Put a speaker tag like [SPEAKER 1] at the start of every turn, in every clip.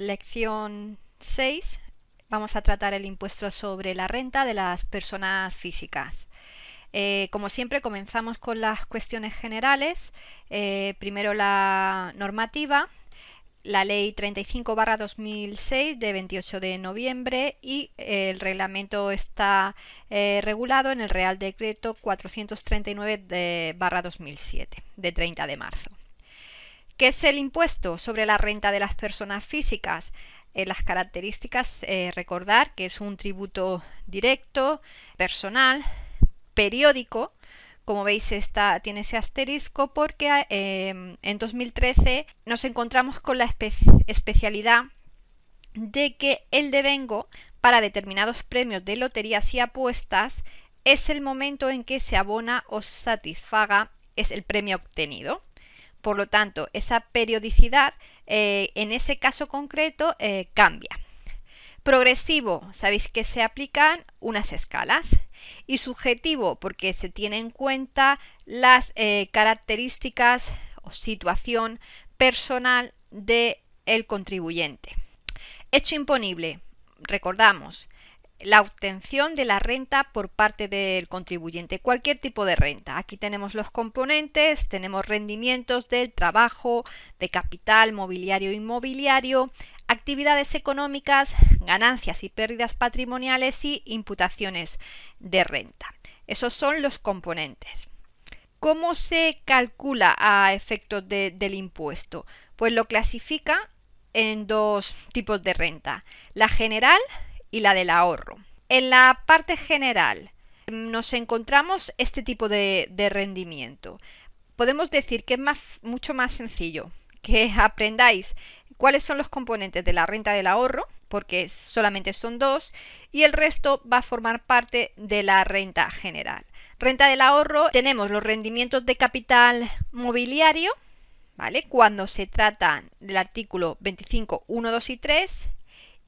[SPEAKER 1] lección 6 vamos a tratar el impuesto sobre la renta de las personas físicas. Eh, como siempre, comenzamos con las cuestiones generales. Eh, primero la normativa, la ley 35-2006 de 28 de noviembre y el reglamento está eh, regulado en el Real Decreto 439-2007 de 30 de marzo. ¿Qué es el impuesto sobre la renta de las personas físicas. Eh, las características, eh, recordar que es un tributo directo, personal, periódico. Como veis, esta, tiene ese asterisco porque eh, en 2013 nos encontramos con la especialidad de que el devengo para determinados premios de loterías y apuestas es el momento en que se abona o satisfaga es el premio obtenido. Por lo tanto, esa periodicidad eh, en ese caso concreto eh, cambia. Progresivo, sabéis que se aplican unas escalas. Y subjetivo, porque se tiene en cuenta las eh, características o situación personal del contribuyente. Hecho imponible, recordamos, la obtención de la renta por parte del contribuyente, cualquier tipo de renta. Aquí tenemos los componentes, tenemos rendimientos del trabajo, de capital, mobiliario, inmobiliario, actividades económicas, ganancias y pérdidas patrimoniales y imputaciones de renta. Esos son los componentes. ¿Cómo se calcula a efectos del impuesto? Pues lo clasifica en dos tipos de renta. La general, y la del ahorro. En la parte general nos encontramos este tipo de, rendimiento. Podemos decir que es más, mucho más sencillo que aprendáis cuáles son los componentes de la renta del ahorro, porque solamente son dos, y el resto va a formar parte de la renta general. Renta del ahorro, tenemos los rendimientos de capital mobiliario, ¿vale? Cuando se trata del artículo 25, 1, 2 y 3,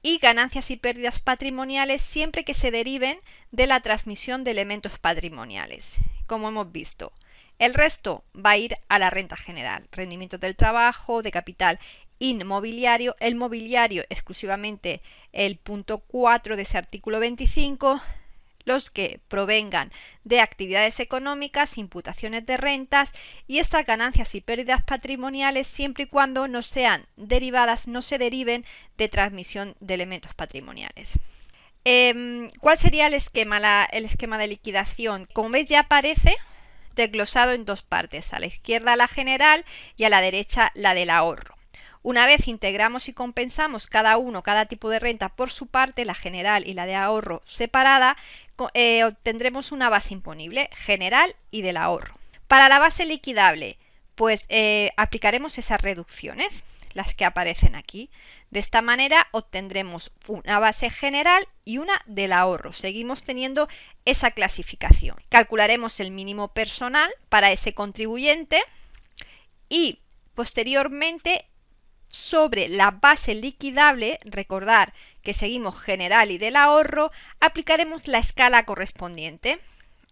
[SPEAKER 1] y ganancias y pérdidas patrimoniales siempre que se deriven de la transmisión de elementos patrimoniales, como hemos visto. El resto va a ir a la renta general, rendimiento del trabajo, de capital inmobiliario, el mobiliario exclusivamente el punto 4 de ese artículo 25, los que provengan de actividades económicas, imputaciones de rentas y estas ganancias y pérdidas patrimoniales siempre y cuando no sean derivadas, no se deriven de transmisión de elementos patrimoniales. Em, ¿Cuál sería el esquema, el esquema de liquidación? Como veis ya aparece desglosado en dos partes, a la izquierda la general y a la derecha la del ahorro. Una vez integramos y compensamos cada uno, cada tipo de renta por su parte, la general y la de ahorro separada, eh, obtendremos una base imponible general y del ahorro. Para la base liquidable, pues eh, aplicaremos esas reducciones, las que aparecen aquí. De esta manera obtendremos una base general y una del ahorro. Seguimos teniendo esa clasificación. Calcularemos el mínimo personal para ese contribuyente y posteriormente sobre la base liquidable, recordar que seguimos general y del ahorro, aplicaremos la escala correspondiente.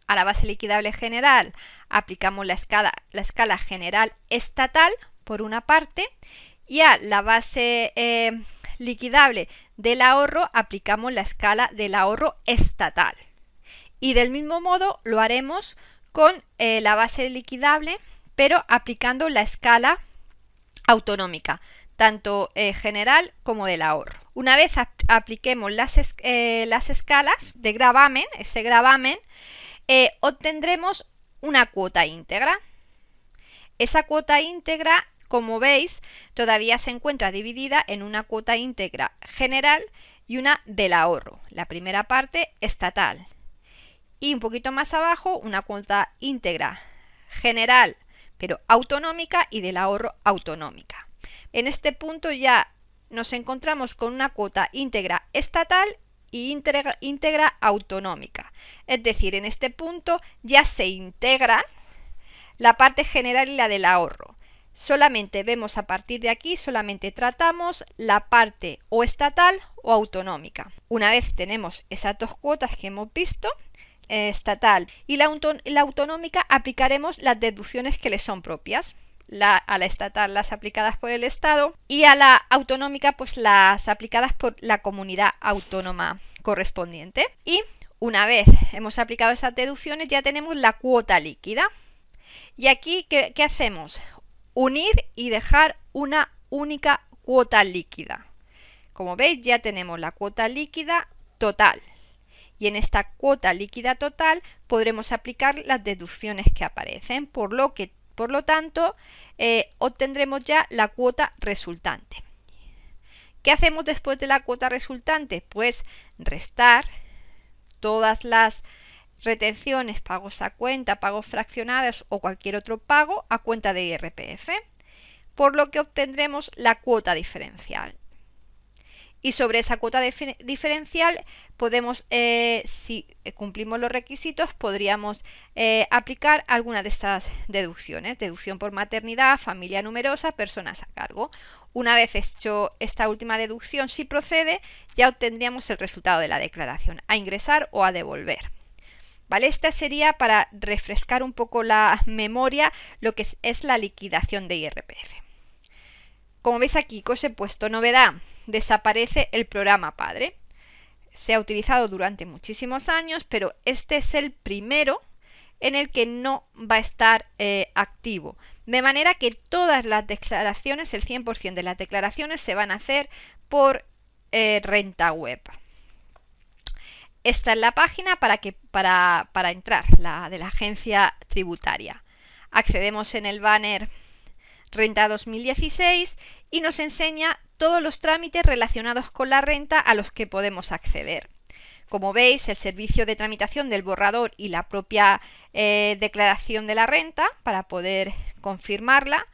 [SPEAKER 1] A la base liquidable general aplicamos la escala, general estatal, por una parte, y a la base eh, liquidable del ahorro aplicamos la escala del ahorro estatal. Y del mismo modo lo haremos con eh, la base liquidable, pero aplicando la escala autonómica tanto eh, general como del ahorro. Una vez apliquemos eh, las, escalas de gravamen, ese gravamen, eh, obtendremos una cuota íntegra. Esa cuota íntegra, como veis, todavía se encuentra dividida en una cuota íntegra general y una del ahorro, la primera parte estatal. Y un poquito más abajo, una cuota íntegra general, pero autonómica y del ahorro autonómica. En este punto ya nos encontramos con una cuota íntegra estatal y íntegra, autonómica. Es decir, en este punto ya se integra la parte general y la del ahorro. Solamente vemos a partir de aquí, solamente tratamos la parte o estatal o autonómica. Una vez tenemos esas dos cuotas que hemos visto, eh, estatal y la autonómica, aplicaremos las deducciones que le son propias la, a la estatal las aplicadas por el Estado y a la autonómica pues las aplicadas por la comunidad autónoma correspondiente. Y una vez hemos aplicado esas deducciones ya tenemos la cuota líquida. Y aquí, ¿qué, qué hacemos? Unir y dejar una única cuota líquida. Como veis ya tenemos la cuota líquida total y en esta cuota líquida total podremos aplicar las deducciones que aparecen, por lo que por lo tanto, eh, obtendremos ya la cuota resultante. ¿Qué hacemos después de la cuota resultante? Pues restar todas las retenciones, pagos a cuenta, pagos fraccionados o cualquier otro pago a cuenta de IRPF, por lo que obtendremos la cuota diferencial y sobre esa cuota diferencial podemos, eh, si eh, cumplimos los requisitos, podríamos eh, aplicar alguna de estas deducciones. Deducción por maternidad, familia numerosa, personas a cargo. Una vez hecho esta última deducción, si procede, ya obtendríamos el resultado de la declaración, a ingresar o a devolver. ¿Vale? Esta sería para refrescar un poco la memoria lo que es, la liquidación de IRPF. Como veis aquí, os he puesto novedad, desaparece el programa padre. Se ha utilizado durante muchísimos años, pero este es el primero en el que no va a estar eh, activo. De manera que todas las declaraciones, el 100% de las declaraciones se van a hacer por eh, renta web. Esta es la página para, que, para, para entrar, la de la agencia tributaria. Accedemos en el banner Renta 2016 y nos enseña todos los trámites relacionados con la renta a los que podemos acceder. Como veis, el servicio de tramitación del borrador y la propia eh, declaración de la renta para poder confirmarla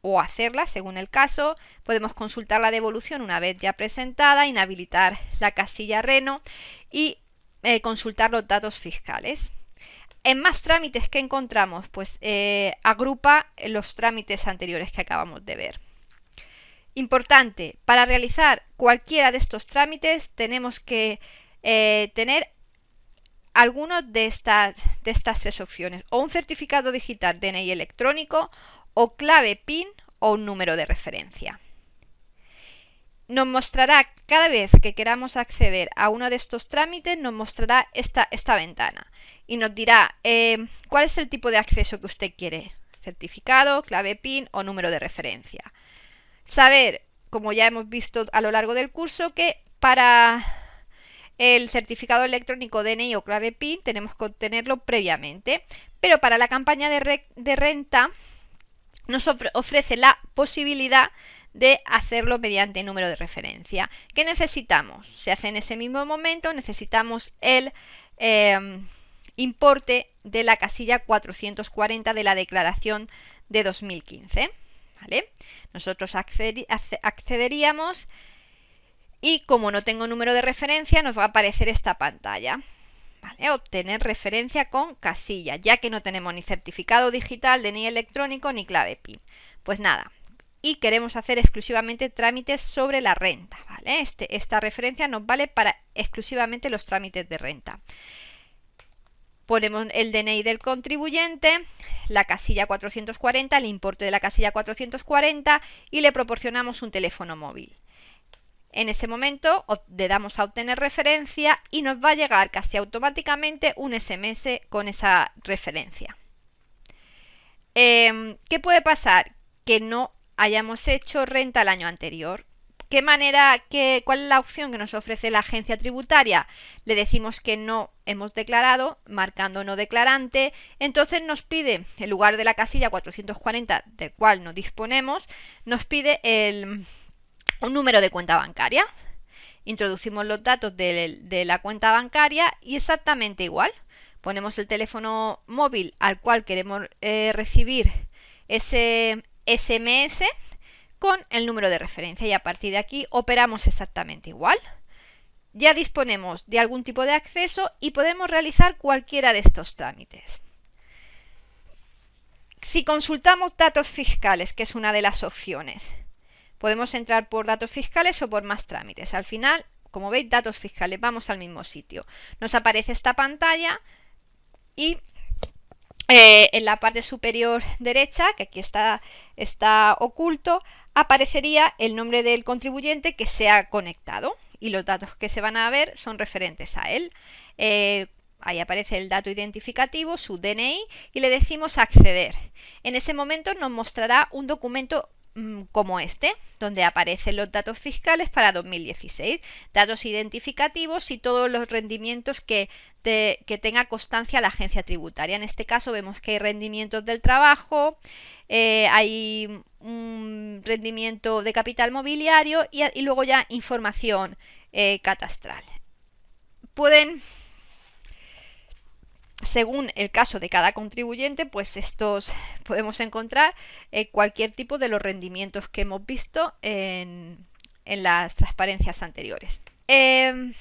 [SPEAKER 1] o hacerla según el caso. Podemos consultar la devolución una vez ya presentada, inhabilitar la casilla Reno y eh, consultar los datos fiscales. En más trámites que encontramos, pues eh, agrupa los trámites anteriores que acabamos de ver. Importante, para realizar cualquiera de estos trámites tenemos que eh, tener alguno de, estas de estas tres opciones, o un certificado digital DNI electrónico, o clave PIN o un número de referencia. Nos mostrará cada vez que queramos acceder a uno de estos trámites, nos mostrará esta, esta ventana y nos dirá eh, cuál es el tipo de acceso que usted quiere, certificado, clave PIN o número de referencia. Saber, como ya hemos visto a lo largo del curso, que para el certificado electrónico DNI o clave PIN tenemos que obtenerlo previamente, pero para la campaña de, renta nos ofrece la posibilidad de hacerlo mediante número de referencia. ¿Qué necesitamos? Se hace en ese mismo momento, necesitamos el em, importe de la casilla 440 de la declaración de 2015. Nosotros accederíamos y como no tengo número de referencia nos va a aparecer esta pantalla. ¿Vale? Obtener referencia con casilla, ya que no tenemos ni certificado digital ni electrónico ni clave PIN. Pues nada, y queremos hacer exclusivamente trámites sobre la renta, ¿vale? Este, esta referencia nos vale para exclusivamente los trámites de renta. Ponemos el DNI del contribuyente, la casilla 440, el importe de la casilla 440 y le proporcionamos un teléfono móvil. En ese momento le damos a obtener referencia y nos va a llegar casi automáticamente un SMS con esa referencia. Em, ¿Qué puede pasar? Que no hayamos hecho renta el año anterior manera, cuál es la opción que nos ofrece la agencia tributaria? Le decimos que no hemos declarado, marcando no declarante. Entonces nos pide, en lugar de la casilla 440 del cual no disponemos, nos pide el, un número de cuenta bancaria. Introducimos los datos de, la cuenta bancaria y exactamente igual. Ponemos el teléfono móvil al cual queremos eh, recibir ese SMS con el número de referencia y a partir de aquí operamos exactamente igual. Ya disponemos de algún tipo de acceso y podemos realizar cualquiera de estos trámites. Si consultamos datos fiscales, que es una de las opciones, podemos entrar por datos fiscales o por más trámites. Al final, como veis, datos fiscales, vamos al mismo sitio. Nos aparece esta pantalla y eh, en la parte superior derecha, que aquí está oculto, aparecería el nombre del contribuyente que se ha conectado y los datos que se van a ver son referentes a él. Eh, ahí aparece el dato identificativo, su DNI y le decimos acceder. En ese momento nos mostrará un documento mm, como este, donde aparecen los datos fiscales para 2016, datos identificativos y todos los rendimientos que, tenga constancia la agencia tributaria. En este caso vemos que hay rendimientos del trabajo, eh, hay un rendimiento de capital mobiliario y, luego ya información eh, catastral. Pueden, según el caso de cada contribuyente, pues estos podemos encontrar eh, cualquier tipo de los rendimientos que hemos visto en, las transparencias anteriores. Em,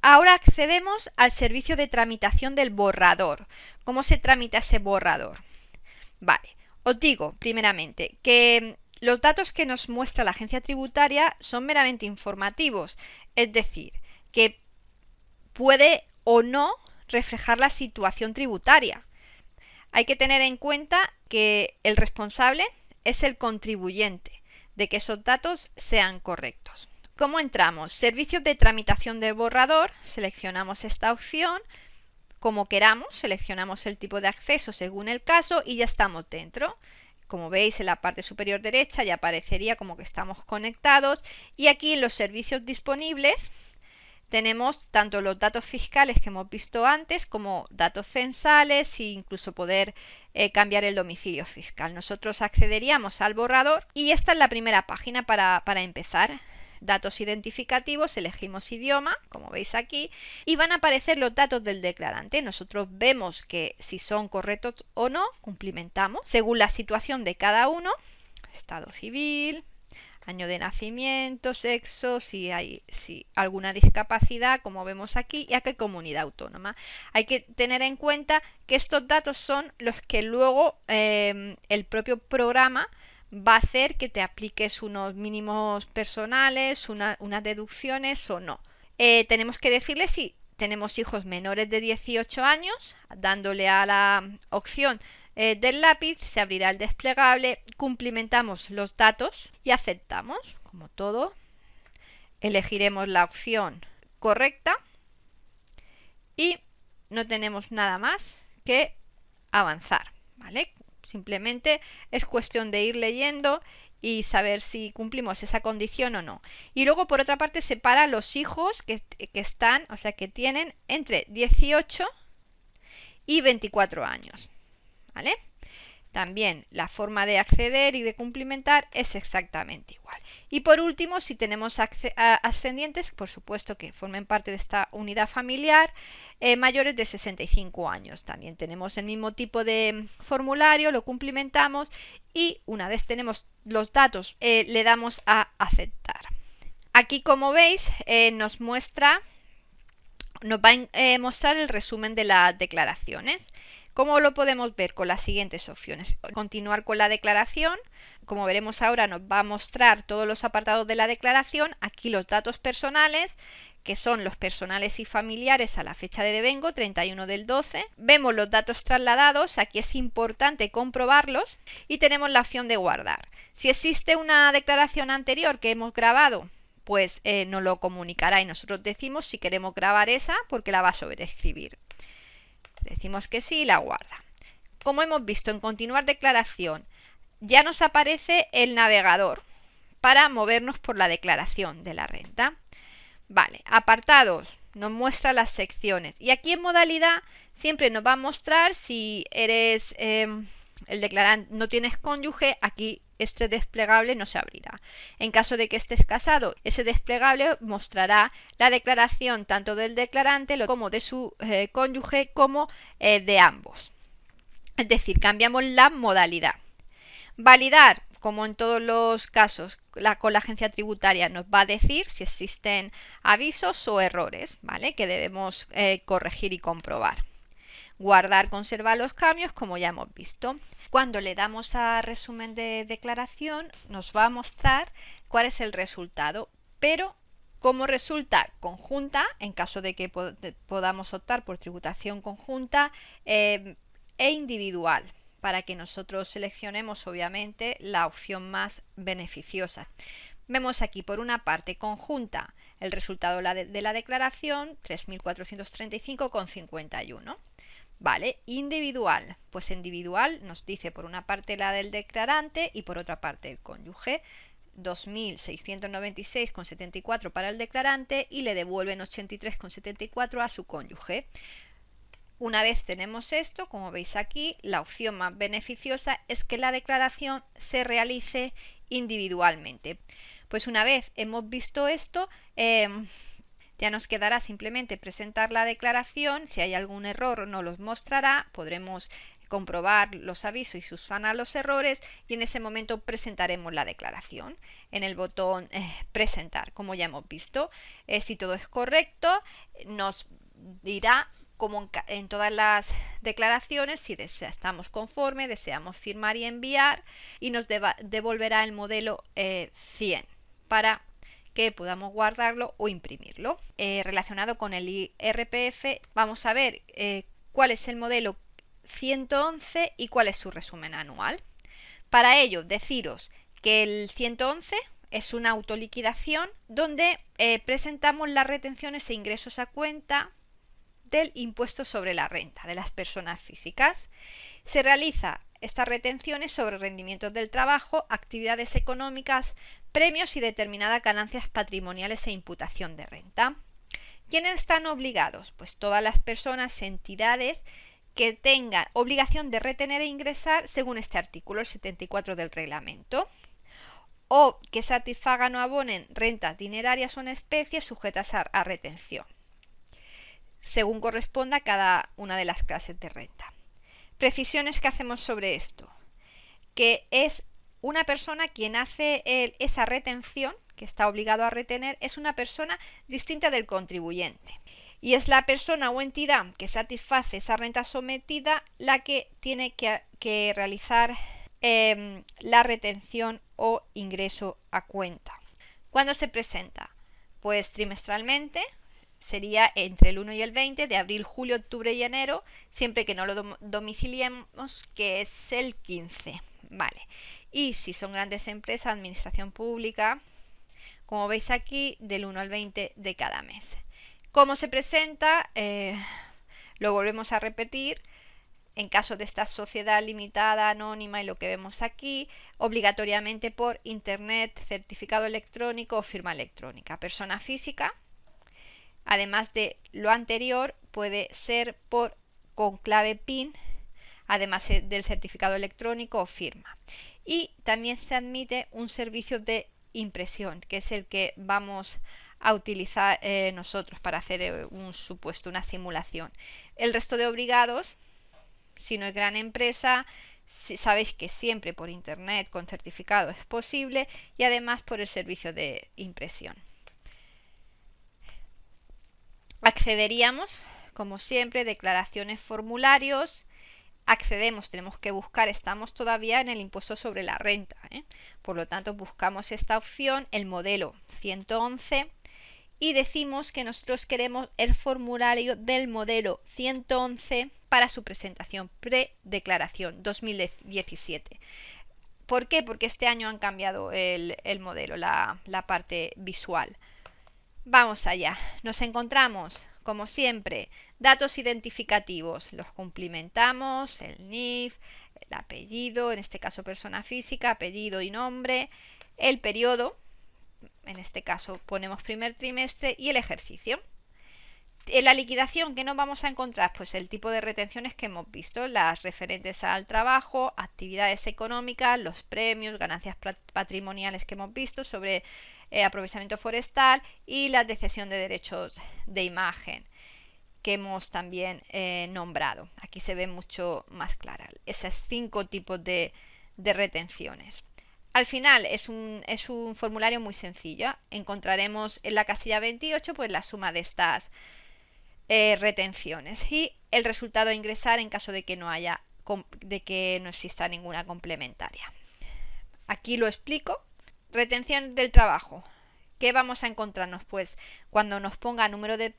[SPEAKER 1] ahora accedemos al servicio de tramitación del borrador. ¿Cómo se tramita ese borrador? Vale, os digo, primeramente, que mm, los datos que nos muestra la agencia tributaria son meramente informativos, es decir, que puede o no reflejar la situación tributaria. Hay que tener en cuenta que el responsable es el contribuyente de que esos datos sean correctos. ¿Cómo entramos? Servicios de tramitación de borrador, seleccionamos esta opción, como queramos, seleccionamos el tipo de acceso según el caso y ya estamos dentro. Como veis en la parte superior derecha ya aparecería como que estamos conectados y aquí en los servicios disponibles tenemos tanto los datos fiscales que hemos visto antes como datos censales e incluso poder eh, cambiar el domicilio fiscal. Nosotros accederíamos al borrador y esta es la primera página para, para empezar datos identificativos, elegimos idioma, como veis aquí, y van a aparecer los datos del declarante. Nosotros vemos que si son correctos o no, cumplimentamos según la situación de cada uno, estado civil, año de nacimiento, sexo, si hay si alguna discapacidad, como vemos aquí, y a comunidad autónoma. Hay que tener en cuenta que estos datos son los que luego eh, el propio programa va a ser que te apliques unos mínimos personales, unas deducciones o no. Eh, tenemos que decirle si tenemos hijos menores de 18 años, dándole a la opción eh, del lápiz, se abrirá el desplegable, cumplimentamos los datos y aceptamos, como todo. Elegiremos la opción correcta y no tenemos nada más que avanzar, ¿vale? Simplemente es cuestión de ir leyendo y saber si cumplimos esa condición o no. Y luego, por otra parte, separa los hijos que, están, o sea, que tienen entre 18 y 24 años. ¿Vale? También la forma de acceder y de cumplimentar es exactamente igual. Y por último, si tenemos ascendientes, por supuesto que formen parte de esta unidad familiar, eh, mayores de 65 años. También tenemos el mismo tipo de mm, formulario, lo cumplimentamos y una vez tenemos los datos, eh, le damos a aceptar. Aquí, como veis, eh, nos muestra nos va a mostrar el resumen de las declaraciones. ¿Cómo lo podemos ver? Con las siguientes opciones. Continuar con la declaración. Como veremos ahora nos va a mostrar todos los apartados de la declaración. Aquí los datos personales que son los personales y familiares a la fecha de devengo, 31 del 12. Vemos los datos trasladados, aquí es importante comprobarlos y tenemos la opción de guardar. Si existe una declaración anterior que hemos grabado, pues eh, nos lo comunicará y nosotros decimos si queremos grabar esa porque la va a sobreescribir. Decimos que sí y la guarda. Como hemos visto en continuar declaración, ya nos aparece el navegador para movernos por la declaración de la renta. Vale, apartados, nos muestra las secciones. Y aquí en modalidad siempre nos va a mostrar si eres eh, el declarante, no tienes cónyuge, aquí este desplegable no se abrirá. En caso de que estés casado, ese desplegable mostrará la declaración tanto del declarante como de su eh, cónyuge como eh, de ambos. Es decir, cambiamos la modalidad. Validar, como en todos los casos, la, con la agencia tributaria nos va a decir si existen avisos o errores, ¿vale? Que debemos eh, corregir y comprobar. Guardar, conservar los cambios, como ya hemos visto. Cuando le damos a resumen de declaración, nos va a mostrar cuál es el resultado, pero como resulta conjunta, en caso de que podamos optar por tributación conjunta em, e individual, para que nosotros seleccionemos obviamente la opción más beneficiosa. Vemos aquí por una parte conjunta el resultado de la declaración 3.435,51 Vale, individual. Pues individual nos dice por una parte la del declarante y por otra parte el cónyuge. 2.696,74 para el declarante y le devuelven 83,74 a su cónyuge. Una vez tenemos esto, como veis aquí, la opción más beneficiosa es que la declaración se realice individualmente. Pues una vez hemos visto esto, em, ya nos quedará simplemente presentar la declaración, si hay algún error no los mostrará, podremos comprobar los avisos y subsanar los errores y en ese momento presentaremos la declaración en el botón eh, presentar como ya hemos visto eh, si todo es correcto nos dirá como en, todas las declaraciones si estamos conforme deseamos firmar y enviar y nos devolverá el modelo 100 eh, para que podamos guardarlo o imprimirlo. Eh, relacionado con el IRPF, vamos a ver eh, cuál es el modelo 111 y cuál es su resumen anual. Para ello, deciros que el 111 es una autoliquidación donde eh, presentamos las retenciones e ingresos a cuenta del impuesto sobre la renta de las personas físicas. Se realiza estas retenciones sobre rendimientos del trabajo, actividades económicas, premios y determinadas ganancias patrimoniales e imputación de renta. ¿Quiénes están obligados? Pues todas las personas, entidades que tengan obligación de retener e ingresar según este artículo, 74 del reglamento, o que satisfagan o abonen rentas dinerarias o en especie sujetas a, retención, según corresponda a cada una de las clases de renta. Precisiones que hacemos sobre esto, que es una persona quien hace esa retención, que está obligado a retener, es una persona distinta del contribuyente. Y es la persona o entidad que satisface esa renta sometida la que tiene que, realizar em, la retención o ingreso a cuenta. ¿Cuándo se presenta? Pues trimestralmente, sería entre el 1 y el 20 de abril, julio, octubre y enero, siempre que no lo domiciliemos, que es el 15. Vale. Y si son grandes empresas, administración pública, como veis aquí, del 1 al 20 de cada mes. ¿Cómo se presenta? Eh, lo volvemos a repetir. En caso de esta sociedad limitada, anónima y lo que vemos aquí, obligatoriamente por Internet, certificado electrónico o firma electrónica. Persona física, además de lo anterior, puede ser por clave PIN, además eh, del certificado electrónico o firma y también se admite un servicio de impresión, que es el que vamos a utilizar eh, nosotros para hacer eh, un supuesto, una simulación. El resto de obligados, si no es gran empresa, sabéis que siempre por internet con certificado es posible y además por el servicio de impresión. Accederíamos, como siempre, declaraciones, formularios, accedemos, tenemos que buscar, estamos todavía en el impuesto sobre la renta. ¿eh? Por lo tanto, buscamos esta opción, el modelo 111, y decimos que nosotros queremos el formulario del modelo 111 para su presentación predeclaración 2017. ¿Por qué? Porque este año han cambiado el, modelo, la parte visual. Vamos allá. Nos encontramos como siempre, datos identificativos, los cumplimentamos, el NIF, el apellido, en este caso persona física, apellido y nombre, el periodo, en este caso ponemos primer trimestre y el ejercicio. En la liquidación, que nos vamos a encontrar? Pues el tipo de retenciones que hemos visto, las referentes al trabajo, actividades económicas, los premios, ganancias patrimoniales que hemos visto sobre eh, aprovechamiento forestal y la decesión de derechos de imagen que hemos también eh, nombrado. Aquí se ve mucho más clara esos cinco tipos de, retenciones. Al final es un, formulario muy sencillo. Encontraremos en la casilla 28 pues, la suma de estas eh, retenciones y el resultado a ingresar en caso de que no haya de que no exista ninguna complementaria. Aquí lo explico. Retención del trabajo. ¿Qué vamos a encontrarnos? Pues cuando nos ponga número de,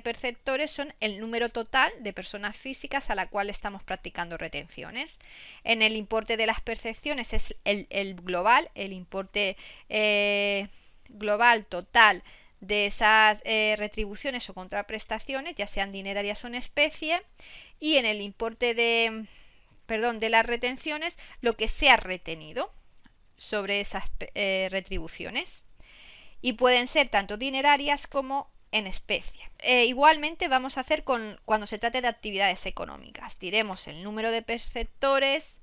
[SPEAKER 1] perceptores son el número total de personas físicas a la cual estamos practicando retenciones. En el importe de las percepciones es el, global, el importe eh, global total de esas eh, retribuciones o contraprestaciones, ya sean dinerarias o en especie, y en el importe de, perdón, de las retenciones, lo que se ha retenido sobre esas eh, retribuciones. Y pueden ser tanto dinerarias como en especie. E igualmente vamos a hacer con, cuando se trate de actividades económicas. Diremos el número de perceptores,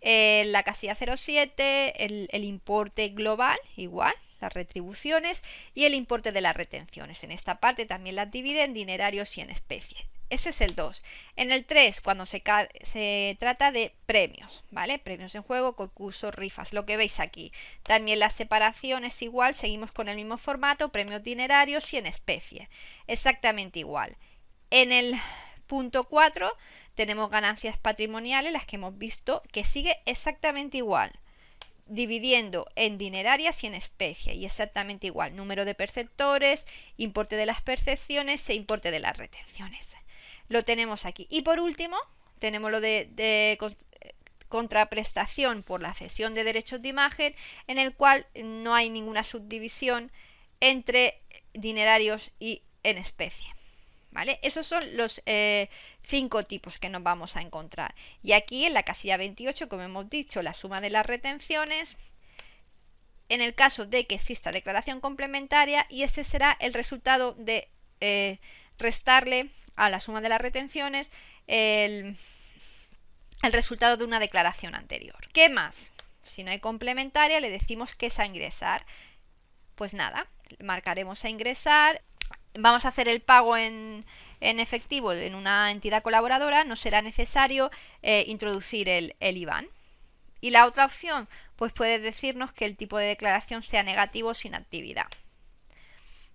[SPEAKER 1] eh, la casilla 07, el importe global, igual, las retribuciones y el importe de las retenciones. En esta parte también las divide en dinerarios y en especie Ese es el 2. En el 3, cuando se, se, trata de premios, ¿vale? Premios en juego, concursos, rifas, lo que veis aquí. También la separación es igual, seguimos con el mismo formato, premios dinerarios y en especie. Exactamente igual. En el punto 4 tenemos ganancias patrimoniales, las que hemos visto, que sigue exactamente igual dividiendo en dinerarias y en especie y exactamente igual, número de perceptores, importe de las percepciones e importe de las retenciones. Lo tenemos aquí. Y por último, tenemos lo de, de contraprestación por la cesión de derechos de imagen, en el cual no hay ninguna subdivisión entre dinerarios y en especie. Esos son los eh, cinco tipos que nos vamos a encontrar. Y aquí en la casilla 28, como hemos dicho, la suma de las retenciones, en el caso de que exista declaración complementaria, y este será el resultado de eh, restarle a la suma de las retenciones el, el resultado de una declaración anterior. ¿Qué más? Si no hay complementaria, le decimos que es a ingresar. Pues nada, marcaremos a ingresar vamos a hacer el pago en, en efectivo en una entidad colaboradora, no será necesario eh, introducir el, el IBAN. Y la otra opción, pues puede decirnos que el tipo de declaración sea negativo sin actividad.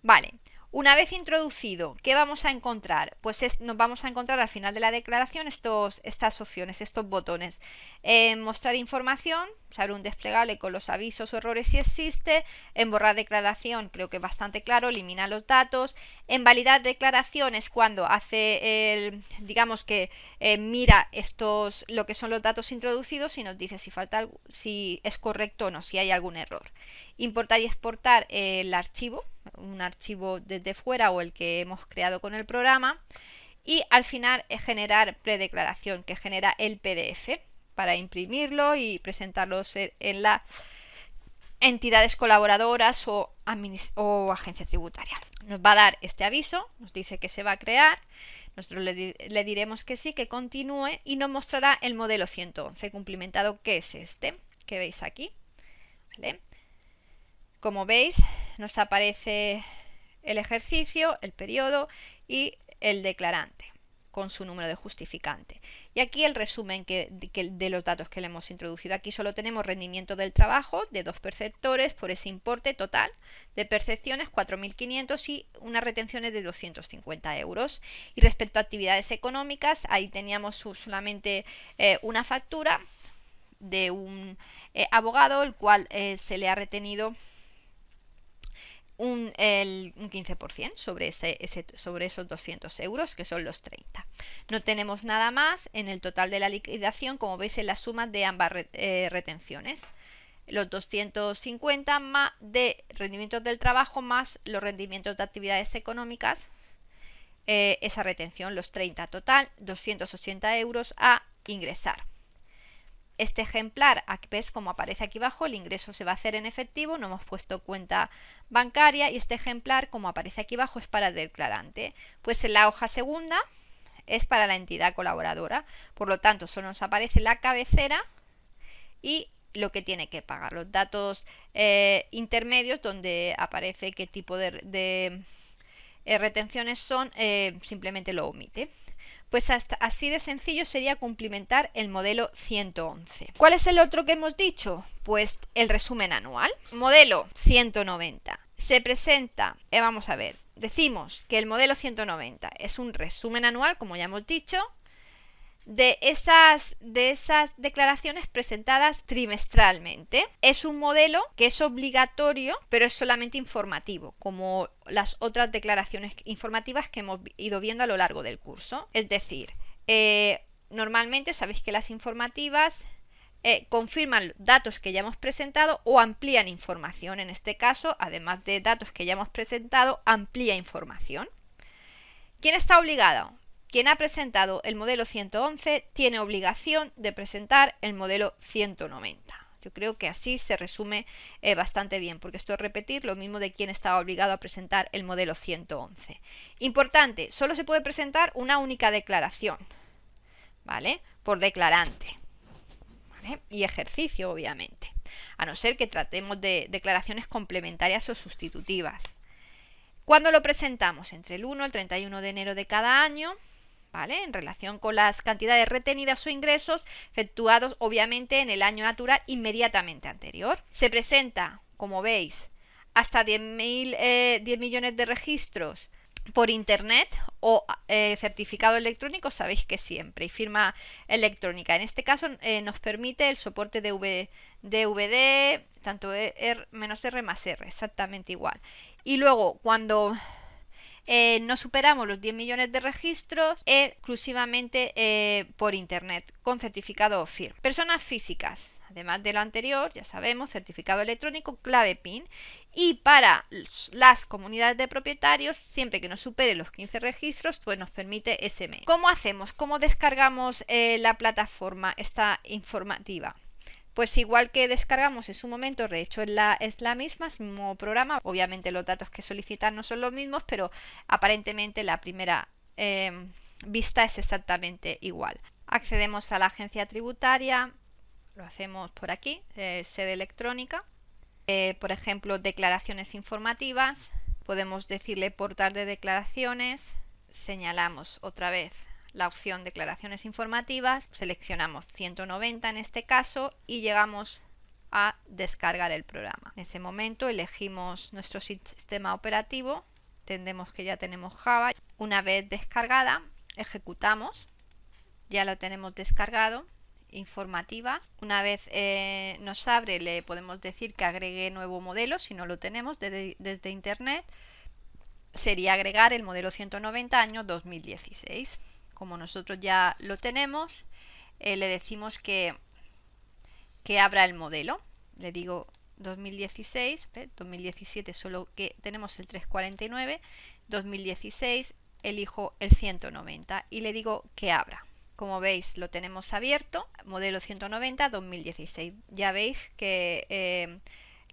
[SPEAKER 1] Vale, una vez introducido, ¿qué vamos a encontrar? Pues nos vamos a encontrar al final de la declaración estos, estas opciones, estos botones. Eh, mostrar información, saber un desplegable con los avisos o errores si existe. En borrar declaración, creo que es bastante claro, elimina los datos. En validar declaraciones, cuando hace, el, digamos que eh, mira estos, lo que son los datos introducidos y nos dice si, falta si es correcto o no, si hay algún error. Importar y exportar eh, el archivo un archivo desde fuera o el que hemos creado con el programa y al final generar predeclaración que genera el PDF para imprimirlo y presentarlo en las entidades colaboradoras o, agencia tributaria. Nos va a dar este aviso, nos dice que se va a crear, nosotros le, diremos que sí, que continúe y nos mostrará el modelo 111 cumplimentado que es este que veis aquí. Como veis, nos aparece el ejercicio, el periodo y el declarante con su número de justificante. Y aquí el resumen de los datos que le hemos introducido. Aquí solo tenemos rendimiento del trabajo de dos perceptores por ese importe total de percepciones 4.500 y unas retenciones de 250 euros. Y respecto a actividades económicas, ahí teníamos solamente eh, una factura de un eh, abogado, el cual eh, se le ha retenido un, el, 15% sobre, esos 200 euros, que son los 30. No tenemos nada más en el total de la liquidación, como veis en la suma de ambas eh, retenciones. Los 250 más de rendimientos del trabajo más los rendimientos de actividades económicas, eh, esa retención, los 30 total, 280 euros a ingresar este ejemplar, ves como aparece aquí abajo, el ingreso se va a hacer en efectivo, no hemos puesto cuenta bancaria y este ejemplar, como aparece aquí abajo, es para declarante. Pues en la hoja segunda es para la entidad colaboradora, por lo tanto solo nos aparece la cabecera y lo que tiene que pagar, los datos eh, intermedios donde aparece qué tipo de, eh, retenciones son, eh, simplemente lo omite. Pues hasta así de sencillo sería cumplimentar el modelo 111. ¿Cuál es el otro que hemos dicho? Pues el resumen anual. Modelo 190. Se presenta, eh, vamos a ver, decimos que el modelo 190 es un resumen anual, como ya hemos dicho, de esas, de esas declaraciones presentadas trimestralmente. Es un modelo que es obligatorio, pero es solamente informativo, como las otras declaraciones informativas que hemos ido viendo a lo largo del curso. Es decir, eh, normalmente sabéis que las informativas eh, confirman datos que ya hemos presentado o amplían información. En este caso, además de datos que ya hemos presentado, amplía información. ¿Quién está obligado? Quien ha presentado el modelo 111 tiene obligación de presentar el modelo 190. Yo creo que así se resume eh, bastante bien, porque esto es repetir lo mismo de quien estaba obligado a presentar el modelo 111. Importante, solo se puede presentar una única declaración, ¿vale? Por declarante. Y ejercicio, obviamente. A no ser que tratemos de declaraciones complementarias o sustitutivas. ¿Cuándo lo presentamos? Entre el 1 y el 31 de enero de cada año. En relación con las cantidades retenidas o ingresos efectuados obviamente en el año natural inmediatamente anterior. Se presenta, como veis, hasta 10 eh, millones de registros por internet o eh, certificado electrónico, sabéis que siempre, y firma electrónica. En este caso eh, nos permite el soporte de DVD, tanto e R, menos R más R, exactamente igual. Y luego, cuando eh, no superamos los 10 millones de registros exclusivamente eh, por Internet, con certificado firm Personas físicas. Además de lo anterior, ya sabemos, certificado electrónico, clave PIN. Y para las comunidades de propietarios, siempre que nos supere los 15 registros, pues nos permite SMS. ¿Cómo hacemos? ¿Cómo descargamos eh, la plataforma, esta informativa? Pues igual que descargamos en su momento, de hecho es la, misma, es el mismo programa. Obviamente los datos que solicitan no son los mismos, pero aparentemente la primera em, vista es exactamente igual. Accedemos a la agencia tributaria, lo hacemos por aquí, eh, sede electrónica. Eh, por ejemplo, declaraciones informativas, podemos decirle portal de declaraciones, señalamos otra vez la opción declaraciones informativas, seleccionamos 190 en este caso y llegamos a descargar el programa. En ese momento elegimos nuestro sistema operativo, entendemos que ya tenemos Java. Una vez descargada, ejecutamos, ya lo tenemos descargado, informativa. Una vez eh, nos abre le podemos decir que agregue nuevo modelo, si no lo tenemos desde Internet, sería agregar el modelo 190 año 2016 como nosotros ya lo tenemos, eh, le decimos que, que abra el modelo. Le digo 2016, 2017 ¿eh? solo que tenemos el 349, 2016 elijo el 190 y le digo que abra. Como veis lo tenemos abierto, modelo 190 2016. Ya veis que eh,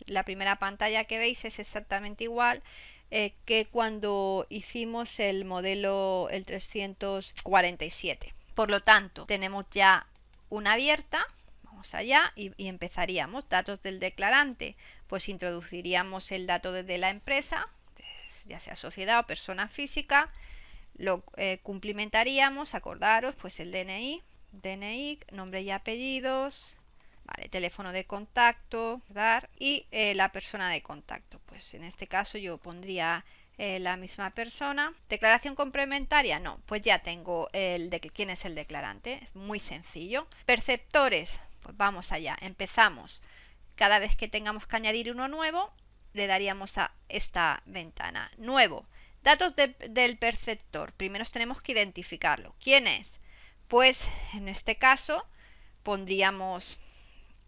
[SPEAKER 1] la primera pantalla que veis es exactamente igual eh, que cuando hicimos el modelo el 347. Por lo tanto, tenemos ya una abierta, vamos allá y, empezaríamos. Datos del declarante, pues introduciríamos el dato desde la empresa, ya sea sociedad o persona física, lo eh, cumplimentaríamos, acordaros, pues el DNI, DNI, nombre y apellidos, Vale, teléfono de contacto, dar Y eh, la persona de contacto. Pues en este caso yo pondría eh, la misma persona. Declaración complementaria, no, pues ya tengo el de quién es el declarante. Es muy sencillo. Perceptores, pues vamos allá, empezamos. Cada vez que tengamos que añadir uno nuevo, le daríamos a esta ventana. Nuevo. Datos del perceptor. Primero tenemos que identificarlo. ¿Quién es? Pues en este caso pondríamos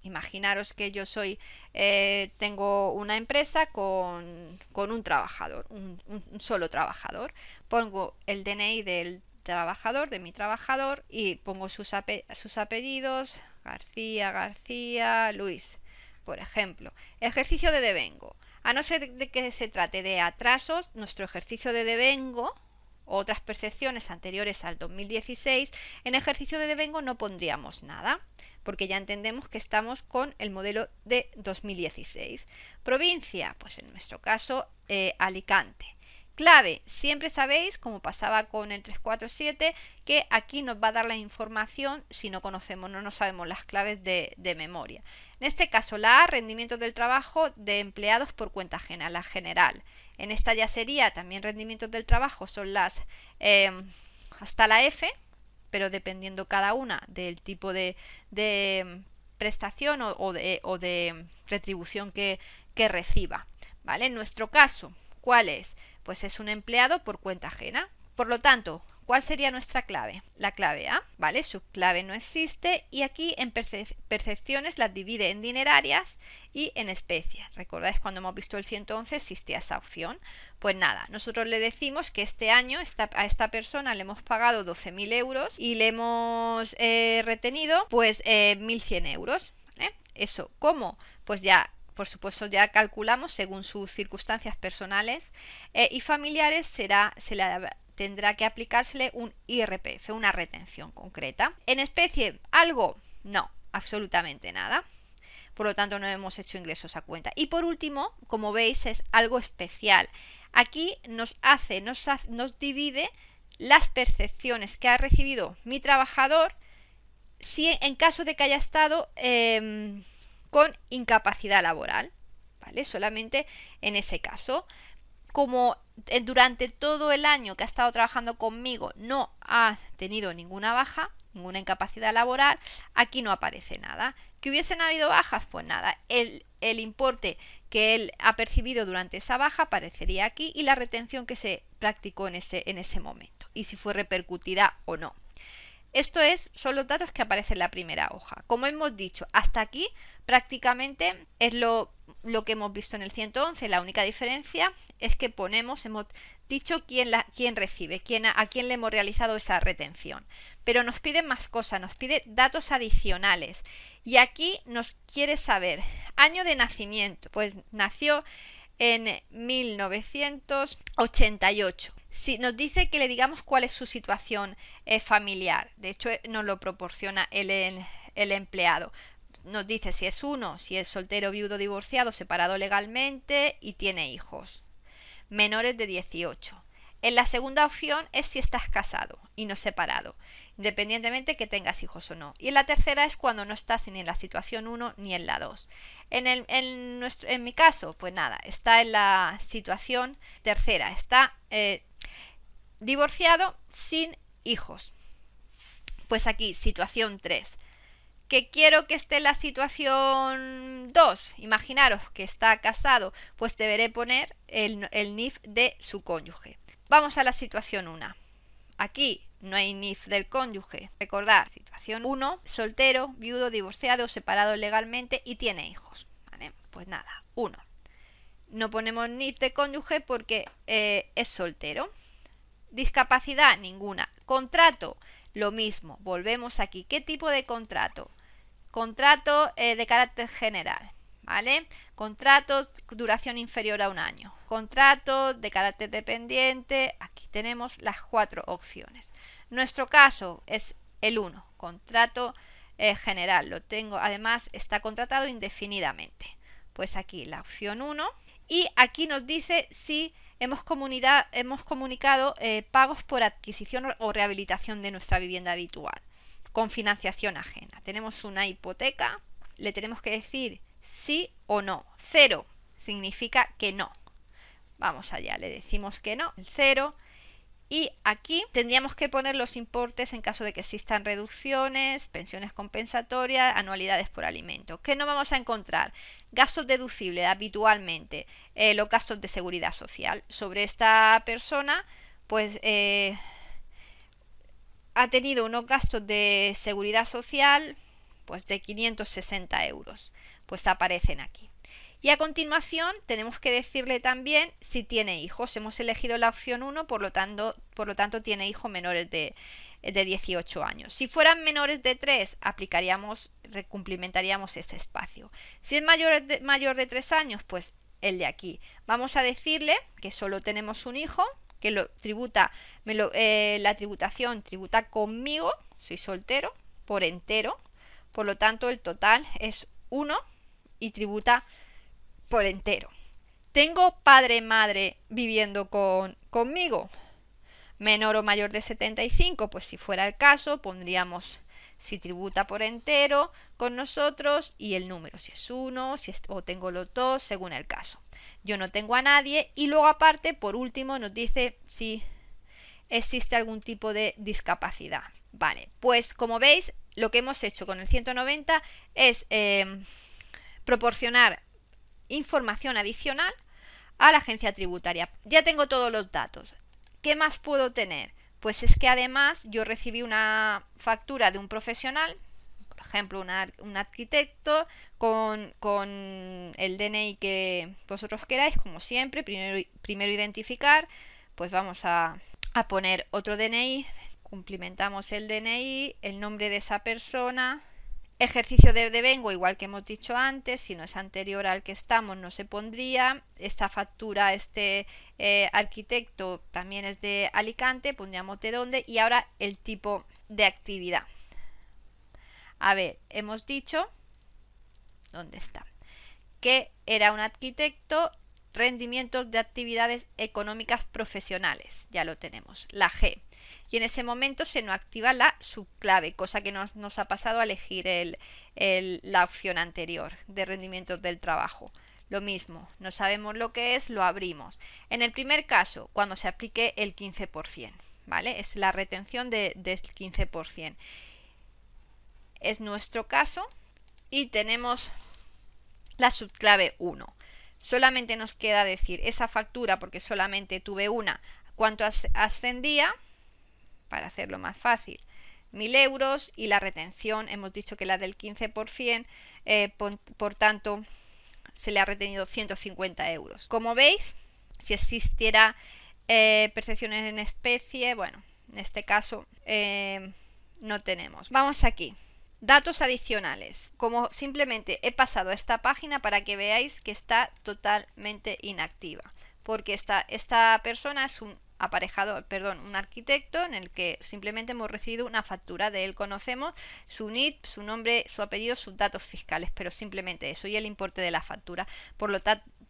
[SPEAKER 1] Imaginaros que yo soy, eh, tengo una empresa con, un trabajador, un, solo trabajador. Pongo el DNI del trabajador, de mi trabajador, y pongo sus, sus apellidos, García, García, Luis, por ejemplo. Ejercicio de devengo. A no ser de que se trate de atrasos, nuestro ejercicio de devengo otras percepciones anteriores al 2016, en ejercicio de devengo no pondríamos nada porque ya entendemos que estamos con el modelo de 2016. Provincia, pues en nuestro caso eh, Alicante. Clave, siempre sabéis, como pasaba con el 347, que aquí nos va a dar la información si no conocemos, no nos sabemos las claves de, memoria. En este caso, la A, rendimiento del trabajo de empleados por cuenta ajena, la general. En esta ya sería también rendimiento del trabajo, son las eh, hasta la F, pero dependiendo cada una del tipo de, de mm, prestación o, de, o, de, mm, retribución que, que reciba. ¿Vale? En nuestro caso, ¿cuál es? Pues es un empleado por cuenta ajena. Por lo tanto, ¿Cuál sería nuestra clave? La clave A, ¿vale? Su clave no existe y aquí en percepciones las divide en dinerarias y en especies. ¿Recordáis cuando hemos visto el 111 existía esa opción? Pues nada, nosotros le decimos que este año a esta persona le hemos pagado 12.000 euros y le hemos eh, retenido pues 1.100 eh, euros. Eso, ¿cómo? Pues ya por supuesto ya calculamos según sus circunstancias personales eh, y familiares será, se le tendrá que aplicársele un IRPF, una retención concreta. ¿En especie algo? No, absolutamente nada. Por lo tanto, no hemos hecho ingresos a cuenta. Y por último, como veis, es algo especial. Aquí nos hace, nos, divide las percepciones que ha recibido mi trabajador si en caso de que haya estado em, con incapacidad laboral. ¿Vale? Solamente en ese caso como eh, durante todo el año que ha estado trabajando conmigo no ha tenido ninguna baja, ninguna incapacidad laboral, aquí no aparece nada. ¿Que hubiesen habido bajas? Pues nada, el, importe que él ha percibido durante esa baja aparecería aquí y la retención que se practicó en ese, en ese momento y si fue repercutida o no. Esto es, son los datos que aparecen en la primera hoja. Como hemos dicho, hasta aquí prácticamente es lo, que hemos visto en el 111. La única diferencia es que ponemos, hemos dicho quién, recibe, quién, a, quién le hemos realizado esa retención. Pero nos pide más cosas, nos pide datos adicionales. Y aquí nos quiere saber año de nacimiento. Pues nació en 1988 si nos dice que le digamos cuál es su situación eh, familiar. De hecho, eh, nos lo proporciona el, empleado nos dice si es uno, si es soltero, viudo, divorciado, separado legalmente y tiene hijos. Menores de 18. En la segunda opción es si estás casado y no separado, independientemente que tengas hijos o no. Y en la tercera es cuando no estás ni en la situación 1 ni en la 2. En, nuestro, en mi caso, pues nada, está en la situación tercera, está eh, divorciado sin hijos. Pues aquí, situación 3. Que quiero que esté la situación 2. Imaginaros que está casado, pues deberé poner el, NIF de su cónyuge. Vamos a la situación 1. Aquí no hay NIF del cónyuge. Recordar, situación 1, soltero, viudo, divorciado, separado legalmente y tiene hijos. Pues nada, 1. No ponemos NIF de cónyuge porque eh, es soltero. Discapacidad, ninguna. Contrato, lo mismo. Volvemos aquí. ¿Qué tipo de contrato? Contrato eh, de carácter general. ¿Vale? Contratos, duración inferior a un año. contrato de carácter dependiente. Aquí tenemos las cuatro opciones. Nuestro caso es el 1, contrato eh, general. Lo tengo, además, está contratado indefinidamente. Pues aquí la opción 1. Y aquí nos dice si hemos, comunicado eh, pagos por adquisición o rehabilitación de nuestra vivienda habitual, con financiación ajena. Tenemos una hipoteca, le tenemos que decir sí o no. Cero significa que no. Vamos allá, le decimos que no, el cero. Y aquí tendríamos que poner los importes en caso de que existan reducciones, pensiones compensatorias, anualidades por alimento. ¿Qué no vamos a encontrar? Gastos deducibles habitualmente, eh, los gastos de seguridad social. Sobre esta persona, pues eh, ha tenido unos gastos de seguridad social pues de 560 euros. Pues aparecen aquí. Y a continuación tenemos que decirle también si tiene hijos. Hemos elegido la opción 1, por lo tanto, tiene hijos menores de, 18 años. Si fueran menores de 3, aplicaríamos, cumplimentaríamos ese espacio. Si es mayor de, mayor 3 años, pues el de aquí. Vamos a decirle que solo tenemos un hijo, que lo tributa, eh, la tributación tributa conmigo, soy soltero, por entero, por lo tanto el total es 1 y tributa por entero. Tengo padre, madre viviendo con, conmigo, menor o mayor de 75, pues si fuera el caso, pondríamos si tributa por entero con nosotros y el número, si es uno, si o tengo los dos, según el caso. Yo no tengo a nadie y luego aparte, por último, nos dice si existe algún tipo de discapacidad. Vale, pues como veis, lo que hemos hecho con el 190 es eh, proporcionar información adicional a la agencia tributaria. Ya tengo todos los datos. ¿Qué más puedo tener? Pues es que además yo recibí una factura de un profesional, por ejemplo, un arquitecto, con, el DNI que vosotros queráis, como siempre, primero, primero identificar, pues vamos a, a poner otro DNI, cumplimentamos el DNI, el nombre de esa persona, Ejercicio de devengo, igual que hemos dicho antes, si no es anterior al que estamos, no se pondría. Esta factura, este eh, arquitecto también es de Alicante, pondríamos de dónde. Y ahora el tipo de actividad. A ver, hemos dicho, ¿dónde está? Que era un arquitecto rendimientos de actividades económicas profesionales. Ya lo tenemos, la G. Y en ese momento se nos activa la subclave, cosa que nos, ha pasado a elegir la opción anterior de rendimientos del trabajo. Lo mismo, no sabemos lo que es, lo abrimos. En el primer caso, cuando se aplique el 15%, ¿vale? Es la retención del 15%. Es nuestro caso y tenemos la subclave 1. Solamente nos queda decir esa factura, porque solamente tuve una, cuánto ascendía, para hacerlo más fácil, 1.000 euros y la retención, hemos dicho que la del 15%, eh, por, tanto, se le ha retenido 150 euros. Como veis, si existiera eh, percepciones en especie, bueno, en este caso eh, no tenemos. Vamos aquí. Datos adicionales, como simplemente he pasado a esta página para que veáis que está totalmente inactiva, porque esta, esta persona es un aparejado perdón, un arquitecto en el que simplemente hemos recibido una factura de él. Conocemos su NIT, su nombre, su apellido, sus datos fiscales, pero simplemente eso y el importe de la factura. Por lo,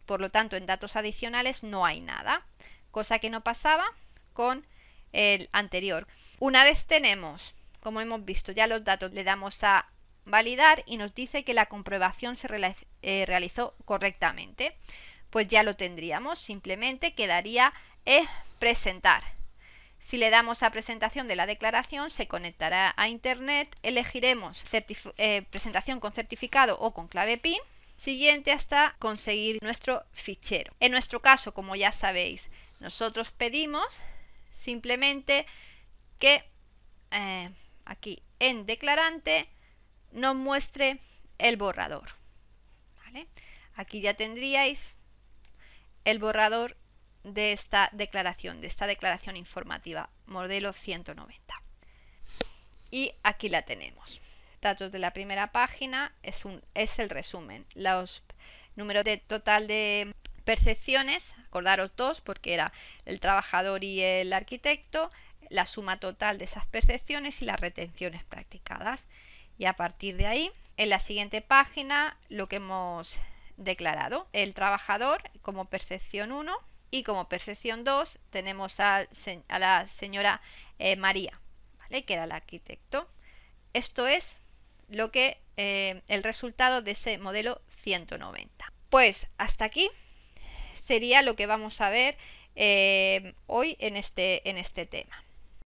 [SPEAKER 1] por lo tanto, en datos adicionales no hay nada, cosa que no pasaba con el anterior. Una vez tenemos como hemos visto ya los datos, le damos a validar y nos dice que la comprobación se eh, realizó correctamente. Pues ya lo tendríamos, simplemente quedaría eh, presentar. Si le damos a presentación de la declaración, se conectará a Internet, elegiremos eh, presentación con certificado o con clave PIN, siguiente hasta conseguir nuestro fichero. En nuestro caso, como ya sabéis, nosotros pedimos simplemente que eh, aquí en declarante nos muestre el borrador. Aquí ya tendríais el borrador de esta declaración, de esta declaración informativa, modelo 190. Y aquí la tenemos. Datos de la primera página es, un, es el resumen. Los números de total de percepciones, acordaros dos porque era el trabajador y el arquitecto, la suma total de esas percepciones y las retenciones practicadas. Y a partir de ahí, en la siguiente página, lo que hemos declarado, el trabajador como percepción 1 y como percepción 2 tenemos a, la señora eh, María, que era el arquitecto. Esto es lo que eh, el resultado de ese modelo 190. Pues hasta aquí sería lo que vamos a ver eh, hoy en este, en este tema.